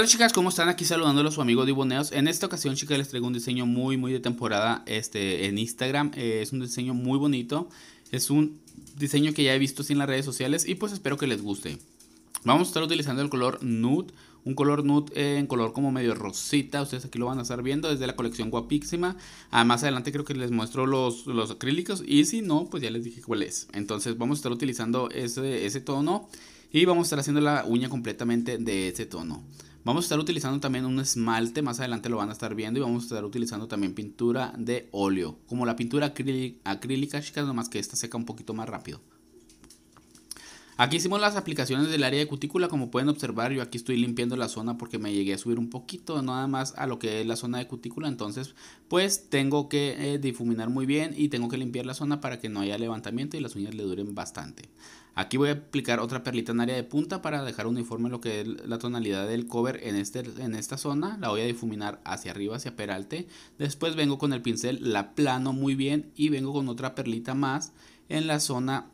Hola chicas, ¿cómo están? Aquí saludándolos su amigo Diboneos. En esta ocasión, chicas, les traigo un diseño muy, muy de temporada este, en Instagram. Eh, es un diseño muy bonito. Es un diseño que ya he visto en las redes sociales y pues espero que les guste. Vamos a estar utilizando el color nude. Un color nude en color como medio rosita. Ustedes aquí lo van a estar viendo desde la colección guapísima. Ah, más adelante creo que les muestro los, los, acrílicos. Y si no, pues ya les dije cuál es. Entonces vamos a estar utilizando ese, ese tono. Y vamos a estar haciendo la uña completamente de ese tono. Vamos a estar utilizando también un esmalte, más adelante lo van a estar viendo y vamos a estar utilizando también pintura de óleo, como la pintura acrílica, chicas, nomás que esta seca un poquito más rápido. Aquí hicimos las aplicaciones del área de cutícula, como pueden observar, yo aquí estoy limpiando la zona porque me llegué a subir un poquito nada más a lo que es la zona de cutícula, entonces pues tengo que eh, difuminar muy bien y tengo que limpiar la zona para que no haya levantamiento y las uñas le duren bastante. Aquí voy a aplicar otra perlita en área de punta para dejar uniforme lo que es la tonalidad del cover en, este, en esta zona, la voy a difuminar hacia arriba, hacia peralte, después vengo con el pincel, la plano muy bien y vengo con otra perlita más en la zona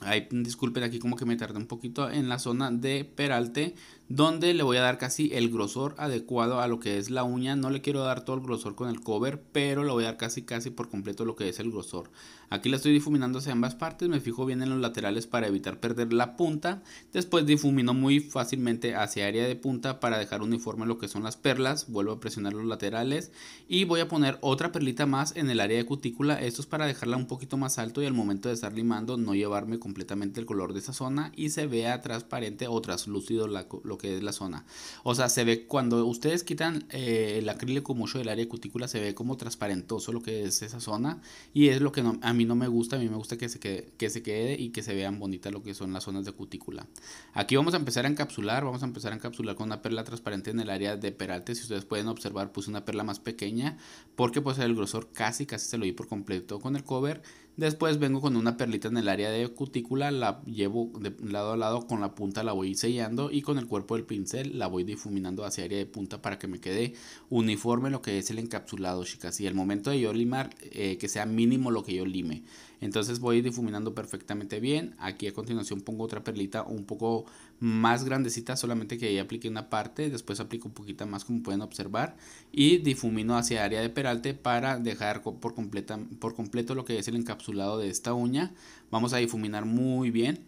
Ahí, disculpen aquí como que me tardé un poquito en la zona de peralte donde le voy a dar casi el grosor adecuado a lo que es la uña no le quiero dar todo el grosor con el cover pero le voy a dar casi casi por completo lo que es el grosor aquí la estoy difuminando hacia ambas partes me fijo bien en los laterales para evitar perder la punta después difumino muy fácilmente hacia área de punta para dejar uniforme lo que son las perlas vuelvo a presionar los laterales y voy a poner otra perlita más en el área de cutícula esto es para dejarla un poquito más alto y al momento de estar limando no llevarme con completamente el color de esa zona y se vea transparente o traslúcido lo que es la zona. O sea, se ve cuando ustedes quitan eh, el acrílico mucho del área de cutícula, se ve como transparentoso lo que es esa zona y es lo que a mí no me gusta, a mí me gusta que se, quede, que se quede y que se vean bonitas lo que son las zonas de cutícula. Aquí vamos a empezar a encapsular, vamos a empezar a encapsular con una perla transparente en el área de peralte, si ustedes pueden observar puse una perla más pequeña porque pues el grosor casi casi se lo di por completo con el cover Después vengo con una perlita en el área de cutícula, la llevo de lado a lado con la punta, la voy sellando y con el cuerpo del pincel la voy difuminando hacia área de punta para que me quede uniforme lo que es el encapsulado, chicas. Y el momento de yo limar, eh, que sea mínimo lo que yo lime. Entonces voy difuminando perfectamente bien. Aquí a continuación pongo otra perlita un poco más grandecita, solamente que ahí aplique una parte, después aplico un poquito más como pueden observar y difumino hacia área de peralte para dejar por, completa, por completo lo que es el encapsulado de esta uña. Vamos a difuminar muy bien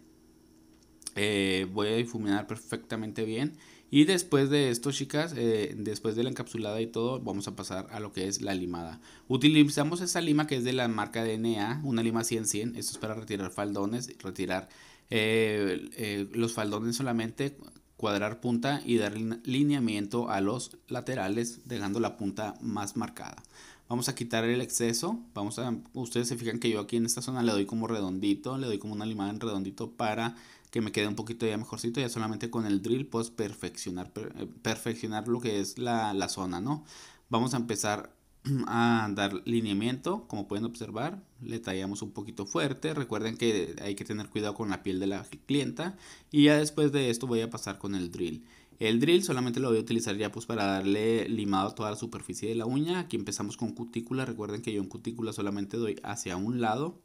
eh, voy a difuminar perfectamente bien. Y después de esto, chicas, eh, después de la encapsulada y todo, vamos a pasar a lo que es la limada. Utilizamos esa lima que es de la marca DNA, una lima 100-100. Esto es para retirar faldones, retirar eh, los faldones solamente, cuadrar punta y dar lineamiento a los laterales, dejando la punta más marcada. Vamos a quitar el exceso. Vamos a, ustedes se fijan que yo aquí en esta zona le doy como redondito, le doy como una limada en redondito para que me quede un poquito ya mejorcito, ya solamente con el drill pues perfeccionar, eh, perfeccionar lo que es la, la zona, ¿no? Vamos a empezar a dar lineamiento, como pueden observar, le tallamos un poquito fuerte, recuerden que hay que tener cuidado con la piel de la clienta y ya después de esto voy a pasar con el drill. El drill solamente lo voy a utilizar ya pues para darle limado a toda la superficie de la uña, aquí empezamos con cutícula, recuerden que yo en cutícula solamente doy hacia un lado,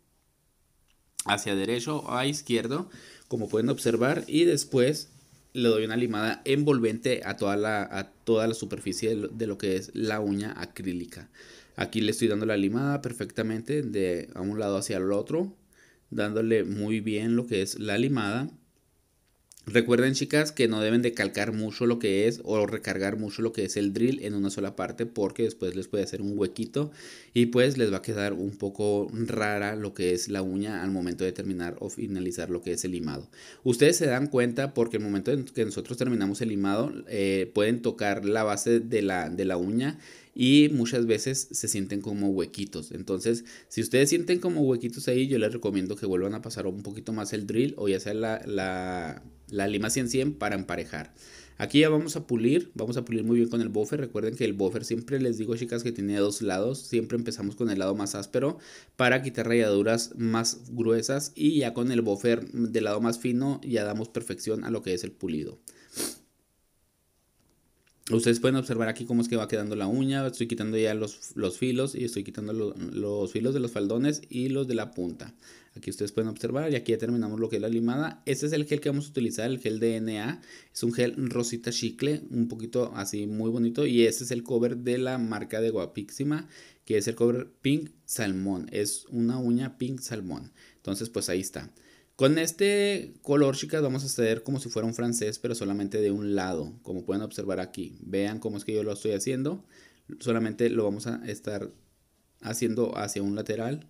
hacia derecho o a izquierdo como pueden observar, y después le doy una limada envolvente a toda la, toda la superficie de lo, que es la uña acrílica. Aquí le estoy dando la limada perfectamente de a un lado hacia el otro, dándole muy bien lo que es la limada Recuerden chicas que no deben de calcar mucho lo que es o recargar mucho lo que es el drill en una sola parte porque después les puede hacer un huequito y pues les va a quedar un poco rara lo que es la uña al momento de terminar o finalizar lo que es el limado. Ustedes se dan cuenta porque el momento en que nosotros terminamos el limado eh, pueden tocar la base la, de la uña y muchas veces se sienten como huequitos. Entonces, si ustedes sienten como huequitos ahí, yo les recomiendo que vuelvan a pasar un poquito más el drill o ya sea la, la, la lima 100-100 para emparejar. Aquí ya vamos a pulir, vamos a pulir muy bien con el buffer. Recuerden que el buffer siempre les digo, chicas, que tiene dos lados. Siempre empezamos con el lado más áspero para quitar rayaduras más gruesas y ya con el buffer del lado más fino ya damos perfección a lo que es el pulido. Ustedes pueden observar aquí cómo es que va quedando la uña. Estoy quitando ya los, los filos y estoy quitando los filos de los faldones y los de la punta. Aquí ustedes pueden observar y aquí ya terminamos lo que es la limada. Este es el gel que vamos a utilizar, el gel DNA. Es un gel rosita chicle, un poquito así muy bonito. Y este es el cover de la marca de Guapixima, que es el cover Pink Salmón. Es una uña Pink Salmón. Entonces pues ahí está. Con este color, chicas, vamos a hacer como si fuera un francés, pero solamente de un lado, como pueden observar aquí. Vean cómo es que yo lo estoy haciendo. Solamente lo vamos a estar haciendo hacia un lateral.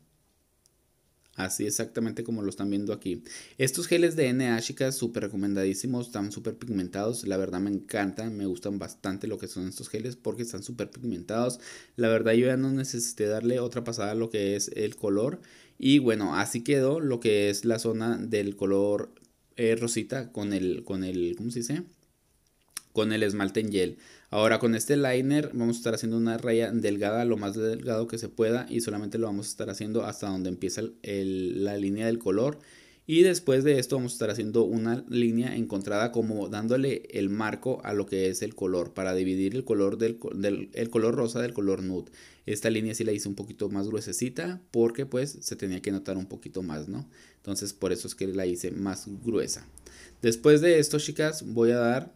Así exactamente como lo están viendo aquí. Estos geles de NA, chicas, súper recomendadísimos, están súper pigmentados. La verdad me encantan, me gustan bastante lo que son estos geles porque están súper pigmentados. La verdad yo ya no necesité darle otra pasada a lo que es el color y bueno, así quedó lo que es la zona del color eh, rosita con el, con el, ¿cómo se dice? Con el esmalte en gel. Ahora con este liner vamos a estar haciendo una raya delgada, lo más delgado que se pueda y solamente lo vamos a estar haciendo hasta donde empieza la línea del color y después de esto vamos a estar haciendo una línea encontrada como dándole el marco a lo que es el color para dividir el color del, color rosa del color nude. Esta línea sí la hice un poquito más gruesecita porque pues se tenía que notar un poquito más, ¿no? Entonces por eso es que la hice más gruesa. Después de esto, chicas, voy a dar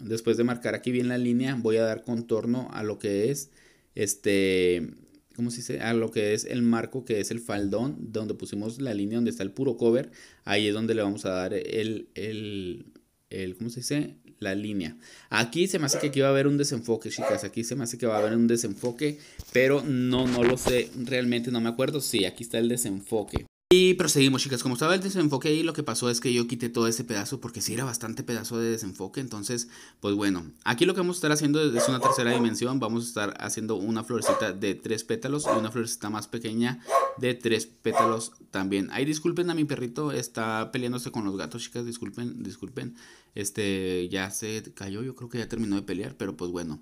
después de marcar aquí bien la línea, voy a dar contorno a lo que es este ¿cómo se dice? A lo que es el marco, que es el faldón, donde pusimos la línea donde está el puro cover, ahí es donde le vamos a dar el, el, ¿cómo se dice? La línea. Aquí se me hace que aquí va a haber un desenfoque, chicas, aquí se me hace que va a haber un desenfoque, pero no, no lo sé, realmente no me acuerdo, sí, aquí está el desenfoque. Y proseguimos, chicas. Como estaba el desenfoque ahí, lo que pasó es que yo quité todo ese pedazo porque sí era bastante pedazo de desenfoque. Entonces, pues bueno, aquí lo que vamos a estar haciendo es una tercera dimensión. Vamos a estar haciendo una florecita de tres pétalos y una florecita más pequeña de tres pétalos también. Ahí disculpen a mi perrito, está peleándose con los gatos, chicas. Disculpen, disculpen. Este ya se cayó, yo creo que ya terminó de pelear, pero pues bueno.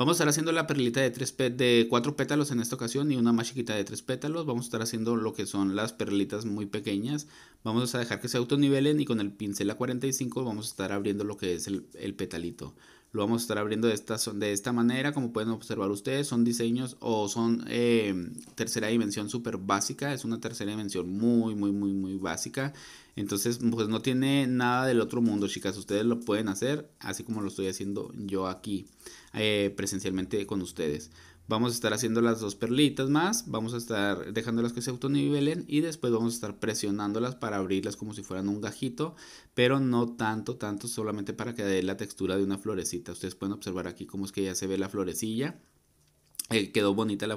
Vamos a estar haciendo la perlita de, tres de cuatro pétalos en esta ocasión y una más chiquita de tres pétalos. Vamos a estar haciendo lo que son las perlitas muy pequeñas. Vamos a dejar que se autonivelen y con el pincel a 45 vamos a estar abriendo lo que es el, el petalito lo vamos a estar abriendo de esta, de esta manera como pueden observar ustedes son diseños o son eh, tercera dimensión súper básica es una tercera dimensión muy muy muy básica. Entonces, pues no tiene nada del otro mundo, chicas. Ustedes lo pueden hacer, así como lo estoy haciendo yo aquí, eh, presencialmente con ustedes. Vamos a estar haciendo las dos perlitas más, vamos a estar dejándolas que se autonivelen y después vamos a estar presionándolas para abrirlas como si fueran un gajito, pero no tanto, tanto, solamente para que dé la textura de una florecita. Ustedes pueden observar aquí cómo es que ya se ve la florecilla eh, quedó bonita la,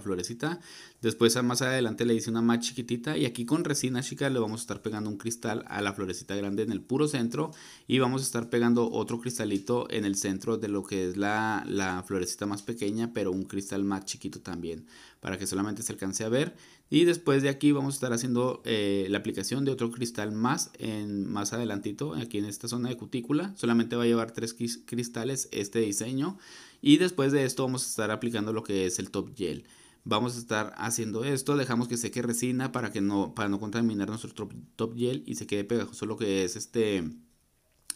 florecita. Después más adelante le hice una más chiquitita y aquí con resina chica le vamos a estar pegando un cristal a la florecita grande en el puro centro y vamos a estar pegando otro cristalito en el centro de lo que es la, florecita más pequeña pero un cristal más chiquito también para que solamente se alcance a ver. Y después de aquí vamos a estar haciendo eh, la aplicación de otro cristal más en más adelantito aquí en esta zona de cutícula. Solamente va a llevar tres cristales este diseño y después de esto vamos a estar aplicando lo que es el top gel. Vamos a estar haciendo esto, dejamos que seque resina para que no, para no contaminar nuestro top, gel y se quede pegajoso lo que es este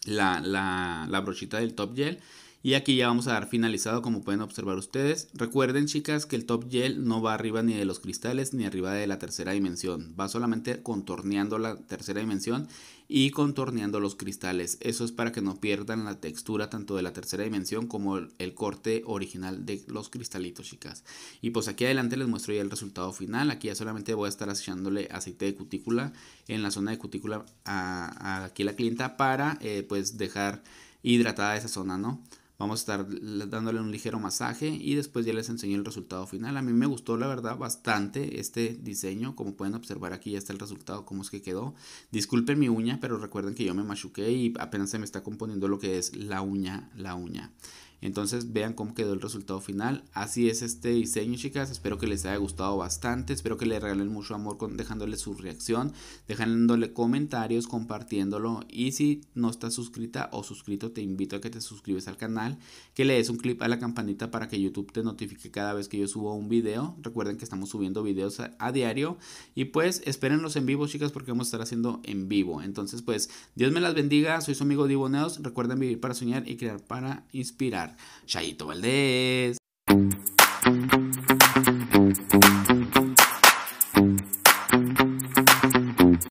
la brochita del top gel y aquí ya vamos a dar finalizado como pueden observar ustedes. Recuerden chicas que el top gel no va arriba ni de los cristales ni arriba de la tercera dimensión. Va solamente contorneando la tercera dimensión y contorneando los cristales. Eso es para que no pierdan la textura tanto de la tercera dimensión como el, corte original de los cristalitos chicas. Y pues aquí adelante les muestro ya el resultado final. Aquí ya solamente voy a estar echándole aceite de cutícula en la zona de cutícula a, aquí la clienta para eh, pues dejar hidratada esa zona, ¿no? Vamos a estar dándole un ligero masaje y después ya les enseño el resultado final. A mí me gustó la verdad bastante este diseño. Como pueden observar aquí ya está el resultado, cómo es que quedó. Disculpen mi uña, pero recuerden que yo me machuqué y apenas se me está componiendo lo que es la uña, la uña. Entonces vean cómo quedó el resultado final. Así es este diseño, chicas. Espero que les haya gustado bastante. Espero que le regalen mucho amor dejándole su reacción, dejándole comentarios, compartiéndolo. Y si no estás suscrita o suscrito, te invito a que te suscribes al canal, que le des un clip a la campanita para que YouTube te notifique cada vez que yo subo un video. Recuerden que estamos subiendo videos a, diario. Y pues espérenlos en vivo, chicas, porque vamos a estar haciendo en vivo. Entonces, pues, Dios me las bendiga. Soy su amigo Diboneos. Recuerden vivir para soñar y crear para inspirar estar Valdés,